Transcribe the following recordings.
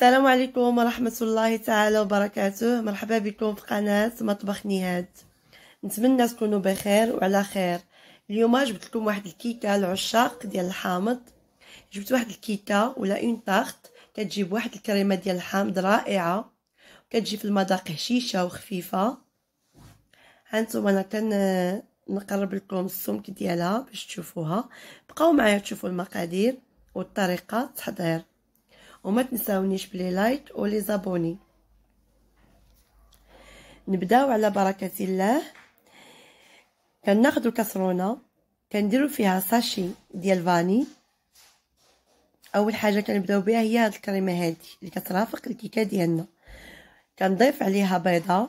السلام عليكم ورحمة الله تعالى وبركاته مرحبا بكم في قناة مطبخ نهاد نتمنى تكونوا بخير وعلى خير اليوم جبت لكم واحد الكيكة العشاق ديال الحامض جبت واحد الكيكة ولا اون تاخت كتجيب واحد الكريمة ديال الحامض رائعة كتجي في المذاق هشيشة وخفيفة هانتوما انا كن نقرب لكم السمك ديالها باش تشوفوها بقاو معايا تشوفوا المقادير والطريقة تحضير وما تنساونيش بلي لايك ولي زابوني نبداو على بركه الله كناخذوا كسرونه كنديروا فيها ساشي ديال فاني اول حاجه كنبداو بها هي هاد الكريمه هادي اللي كترافق الكيكه ديالنا كنضيف عليها بيضه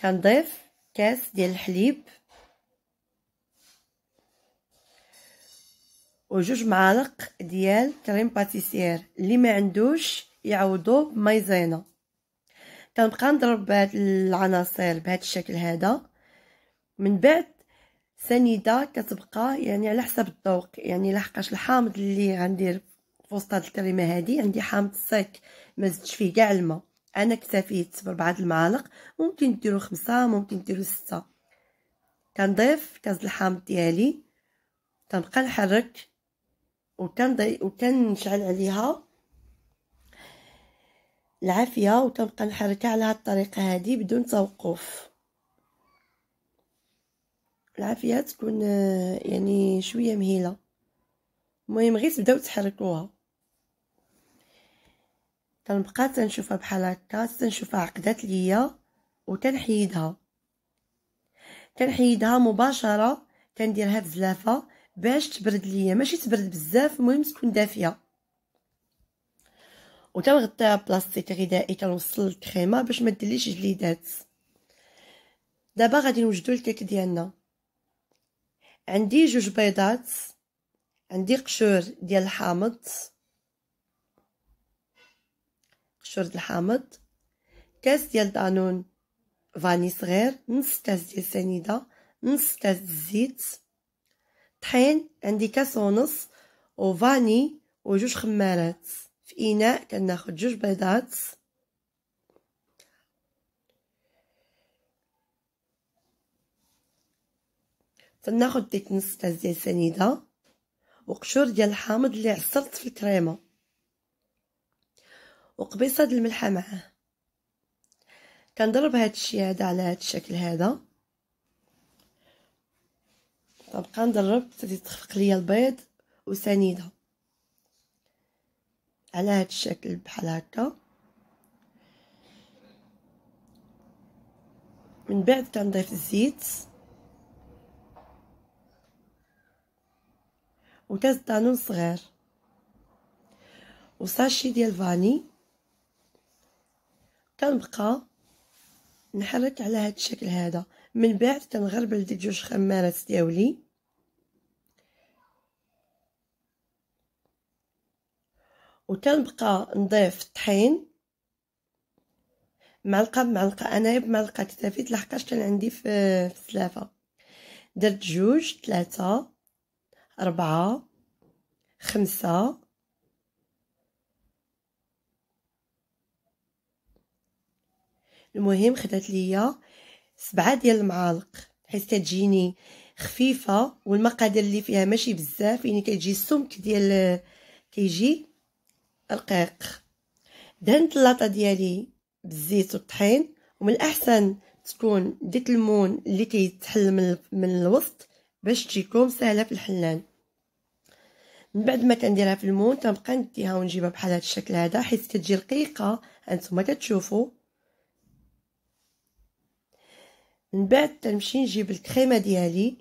كنضيف كاس ديال الحليب وجوج معالق ديال كريم باتيسير اللي ما عندوش يعوضو بمايزينا كنبقى نضرب بهاد العناصر بهاد الشكل هذا من بعد سنيده كتبقى يعني على حسب الذوق يعني لحقاش الحامض اللي غندير في وسط هاد الكريمه هادي عندي حامض ساك ما زدتش فيه كاع الماء انا اكتفيت بربعه المعالق ممكن ديروا خمسة ممكن ديروا ستة كنضيف كاز الحامض ديالي كنبقى نحرك وكان نشعل عليها العافيه وكنبقى نحركها على هاد الطريقه هادي بدون توقف العافيه تكون آه، يعني شويه مهيله المهم غير تبداو تحركوها كنبقى تنشوفها بحال هكا تنشوفها عقدات ليا وكنحيدها كنحيدها مباشره كنديرها زلافة باش تبرد ليا ماشي تبرد بزاف المهم تكون دافيه وتنغطيها بلاستيك غذائي تنوصل الكريمه باش ما ديرليش جليدات دابا غادي نوجدو الكيك ديالنا عندي جوج بيضات عندي قشور ديال الحامض قشور ديال الحامض كاس ديال دانون فاني صغير نص كاس ديال سنيده نص كاس الزيت طحين عندي كاس ونص وفاني وجوج خمارات في اناء كناخد جوج بيضات فناخد ديك نص تاع ديال سنيده وقشور ديال الحامض اللي عصرت في الكريمه وقبيصه د الملحه معاه كنضرب هذا الشيء هذا على هاد الشكل هذا طبقه ندرب حتى يتخفق ليا البيض وسنيدها على هذا الشكل بحال هكا من بعد كنضيف الزيت وكاس طانون صغير وساشي ديال فاني كنبقى نحرك على هاد الشكل هذا من بعد كنغربل ديك جوج خمارات ديالي وكنبقى نضيف الطحين معلقه بمعلقه انا بمعلقه كتافيت لحقاش كان عندي في السلافه درت جوج ثلاثه أربعة خمسة المهم خدات ليا سبعة ديال المعالق حيت كتجيني خفيفه والمقادير اللي فيها ماشي بزاف يعني كتجي السمك ديال كيجي رقيق دهنت اللاطه ديالي بالزيت والطحين ومن الاحسن تكون ديك المون اللي كيتحل من, من الوسط باش تجيكم سهله في الحلان من بعد ما كنديرها في المون كنبقى نديها ونجيبها بحال هذا الشكل هذا حيت كتجي رقيقه انتما كتشوفوا من بعد تنمشي نجيب الكريمه ديالي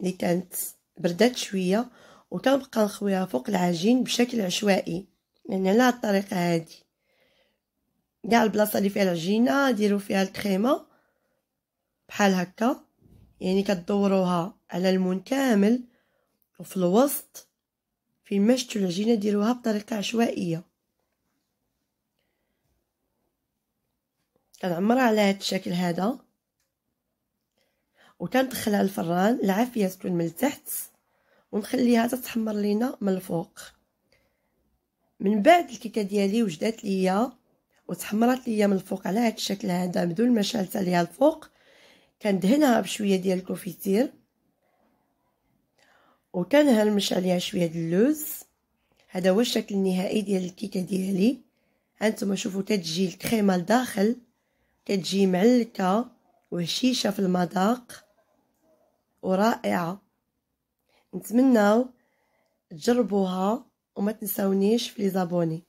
اللي كانت بردات شويه وكنبقى نخويها فوق العجين بشكل عشوائي من على الطريقه هذه كاع البلاصه اللي فيها العجينه ديروا فيها الكريمه بحال هكا يعني كدوروها على المون كامل وفي الوسط فين ما شتو العجينه ديروها بطريقه عشوائيه كنعمرها على هذا الشكل هذا وكندخلها الفران العافيه تكون من التحت ونخليها تتحمر لينا من الفوق من بعد الكيكه ديالي وجدات ليا وتحمرات ليا من الفوق على هذا الشكل هذا بدون ما شالت عليها الفوق كندهنها بشويه ديال الكوفيتير وكنهرمش عليها شويه ديال اللوز هذا هو الشكل النهائي ديال الكيكه ديالي هانتوما شوفوا كتجي الكريمه لداخل كتجي معلكه وهشيشه في المذاق ورائعه نتمناو تجربوها وما تنساونيش في لي زابوني